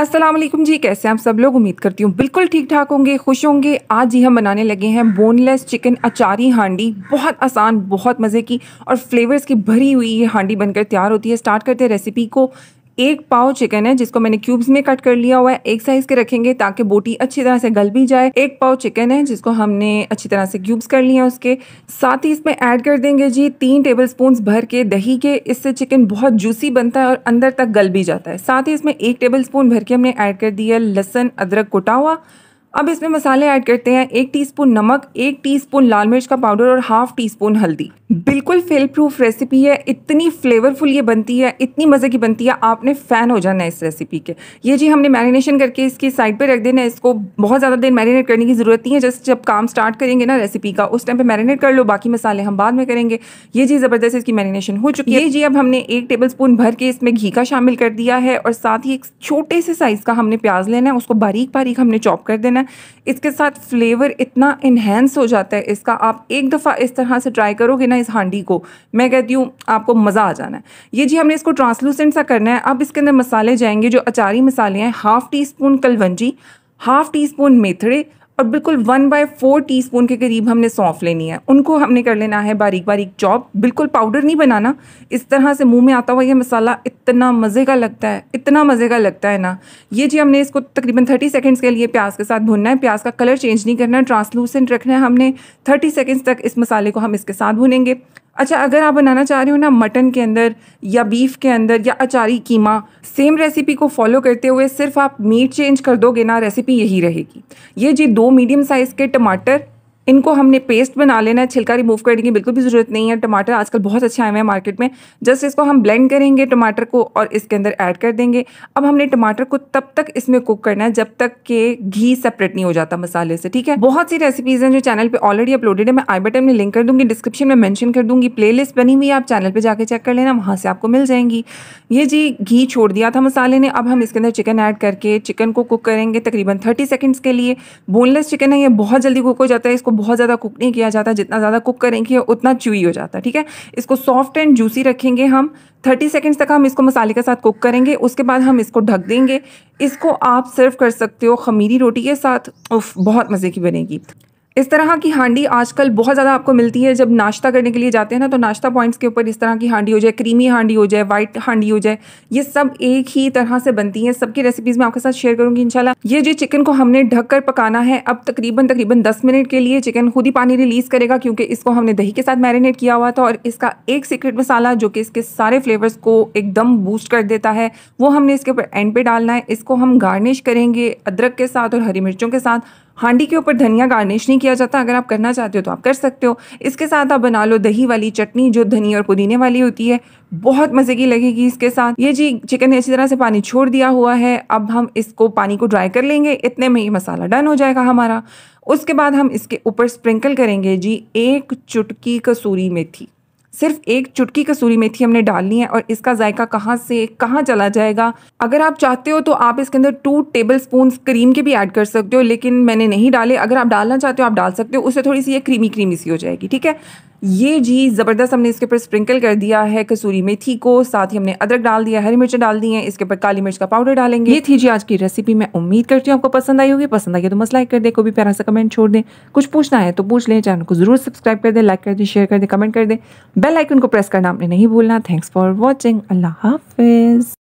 अस्सलाम वालेकुम जी कैसे हैं आप सब लोग उम्मीद करती हूँ बिल्कुल ठीक ठाक होंगे खुश होंगे आज ही हम बनाने लगे हैं बोनलेस चिकन अचारी हांडी बहुत आसान बहुत मज़े की और फ्लेवर्स की भरी हुई ये हांडी बनकर तैयार होती है स्टार्ट करते हैं रेसिपी को एक पाव चिकन है जिसको मैंने क्यूब्स में कट कर लिया हुआ है एक साइज के रखेंगे ताकि बोटी अच्छी तरह से गल भी जाए एक पाव चिकन है जिसको हमने अच्छी तरह से क्यूब्स कर लिए हैं उसके साथ ही इसमें ऐड कर देंगे जी तीन टेबल स्पून भर के दही के इससे चिकन बहुत जूसी बनता है और अंदर तक गल भी जाता है साथ ही इसमें एक टेबल स्पून भर के हमने ऐड कर दिया लहसन अदरक कुटा हुआ अब इसमें मसाले ऐड करते हैं एक टीस्पून नमक एक टीस्पून लाल मिर्च का पाउडर और हाफ टी स्पून हल्दी बिल्कुल फेल प्रूफ रेसिपी है इतनी फ्लेवरफुल ये बनती है इतनी मज़े की बनती है आपने फ़ैन हो जाना है इस रेसिपी के ये जी हमने मैरिनेशन करके इसकी साइड पे रख देना है इसको बहुत ज़्यादा देर मैरिनेट करने की ज़रूरत नहीं है जस्ट जब काम स्टार्ट करेंगे ना रेसिपी का उस टाइम पर मैरिनेट कर लो बाकी मसाले हम बाद में करेंगे ये जी ज़बरदस्त इसकी मैरिनेशन हो चुकी है जी अब हमने एक टेबल स्पून भर के इसमें घी का शामिल कर दिया है और साथ ही एक छोटे से साइज़ का हमने प्याज लेना है उसको बारीक बारीक हमने चॉप कर देना है इसके साथ फ्लेवर इतना इन्हेंस हो जाता है इसका आप एक दफ़ा इस तरह से ट्राई करोगे ना इस हांडी को मैं कहती हूँ आपको मज़ा आ जाना है ये जी हमने इसको ट्रांसलूसेंट सा करना है अब इसके अंदर मसाले जाएंगे जो अचारी मसाले हैं हाफ़ टी स्पून कलवंजी हाफ़ टी स्पून मेथड़े और बिल्कुल वन बाय फोर टी के करीब हमने सौंफ लेनी है उनको हमने कर लेना है बारीक बारीक चॉप बिल्कुल पाउडर नहीं बनाना इस तरह से मुंह में आता हुआ ये मसाला इतना मज़े का लगता है इतना मज़े का लगता है ना ये जी हमने इसको तकरीबन थर्टी सेकेंड्स के लिए प्याज के साथ भुनना है प्याज का कलर चेंज नहीं करना है ट्रांसलूसेंट रखना है हमने थर्टी सेकेंड्स तक इस मसाले को हम इसके साथ भुनेंगे अच्छा अगर आप बनाना चाह रहे हो ना मटन के अंदर या बीफ के अंदर या अचारी कीमा सेम रेसिपी को फॉलो करते हुए सिर्फ आप मीट चेंज कर दोगे ना रेसिपी यही रहेगी ये जी दो मीडियम साइज़ के टमाटर इनको हमने पेस्ट बना लेना है छिलका रिमूव करने की बिल्कुल भी ज़रूरत नहीं है टमाटर आजकल बहुत अच्छे आए हुए हैं मार्केट में जस्ट इसको हम ब्लेंड करेंगे टमाटर को और इसके अंदर ऐड कर देंगे अब हमने टमाटर को तब तक इसमें कुक करना है जब तक के घी सेपरेट नहीं हो जाता मसाले से ठीक है बहुत सी रेसिपीज़ हैं जो चैनल पर ऑलरेडी अपलोडेड है मैं आई बटन में लिंक कर दूँगी डिस्क्रिप्शन में मैंशन कर दूँगी प्ले बनी हुई है आप चैनल पर जाकर चेक कर लेना वहाँ से आपको मिल जाएंगी ये जी घी छोड़ दिया था मसाले ने अब हम इसके अंदर चिकन ऐड करके चिकन को कुक करेंगे तकरीबन थर्टी सेकेंड्स के लिए बोनलेस चिकन है ये बहुत जल्दी कुक हो जाता है इसको इसको बहुत ज़्यादा कुक नहीं किया जाता जितना ज़्यादा कुक करेंगे उतना च्यूई हो जाता है ठीक है इसको सॉफ्ट एंड जूसी रखेंगे हम थर्टी सेकेंड्स तक हम इसको मसाले के साथ कुक करेंगे उसके बाद हम इसको ढक देंगे इसको आप सर्व कर सकते हो खमीरी रोटी के साथ उफ बहुत मज़े की बनेगी इस तरह की हांडी आजकल बहुत ज़्यादा आपको मिलती है जब नाश्ता करने के लिए जाते हैं ना तो नाश्ता पॉइंट्स के ऊपर इस तरह की हांडी हो जाए क्रीमी हांडी हो जाए वाइट हांडी हो जाए ये सब एक ही तरह से बनती हैं सबकी रेसिपीज़ मैं आपके साथ शेयर करूँगी इनशाला ये जो चिकन को हमने ढक कर पकाना है अब तकरीबन तकरीबन दस मिनट के लिए चिकन खुद ही पानी रिलीज़ करेगा क्योंकि इसको हमने दही के साथ मैरिनेट किया हुआ था और इसका एक सीक्रेट मसाला जो कि इसके सारे फ्लेवर्स को एकदम बूस्ट कर देता है वो हमने इसके ऊपर एंड पे डालना है इसको हम गार्निश करेंगे अदरक के साथ और हरी मिर्चों के साथ हांडी के ऊपर धनिया गार्निश नहीं किया जाता अगर आप करना चाहते हो तो आप कर सकते हो इसके साथ आप बना लो दही वाली चटनी जो धनिया और पुदीने वाली होती है बहुत मज़े की लगेगी इसके साथ ये जी चिकन ने अच्छी तरह से पानी छोड़ दिया हुआ है अब हम इसको पानी को ड्राई कर लेंगे इतने में ये मसाला डन हो जाएगा हमारा उसके बाद हम इसके ऊपर स्प्रिंकल करेंगे जी एक चुटकी कसूरी मेथी सिर्फ एक चुटकी कसूरी मेथी हमने डालनी है और इसका जायका कहाँ से कहाँ चला जाएगा अगर आप चाहते हो तो आप इसके अंदर टू टेबल स्पून क्रीम के भी ऐड कर सकते हो लेकिन मैंने नहीं डाले अगर आप डालना चाहते हो आप डाल सकते हो उससे थोड़ी सी ये क्रीमी क्रीमी सी हो जाएगी ठीक है ये जी ज़बरदस्त हमने इसके ऊपर स्प्रिंकल कर दिया है कसूरी मेथी को साथ ही हमने अदरक डाल दिया हरी मिर्च डाल दी है इसके ऊपर काली मिर्च का पाउडर डालेंगे ये थी जी आज की रेसिपी मैं उम्मीद करती हूँ आपको पसंद आई होगी पसंद आई तो मस लाइक कर दे को भी प्यारा सा कमेंट छोड़ दें कुछ पूछना है तो पूछ लें चैनल को जरूर सब्सक्राइब कर दें लाइक कर दें शेयर कर दें कमेंट कर दें बेल आइकन को प्रेस करना आपने नहीं भूलना थैंक्स फॉर वॉचिंग अल्लाह हाफिज़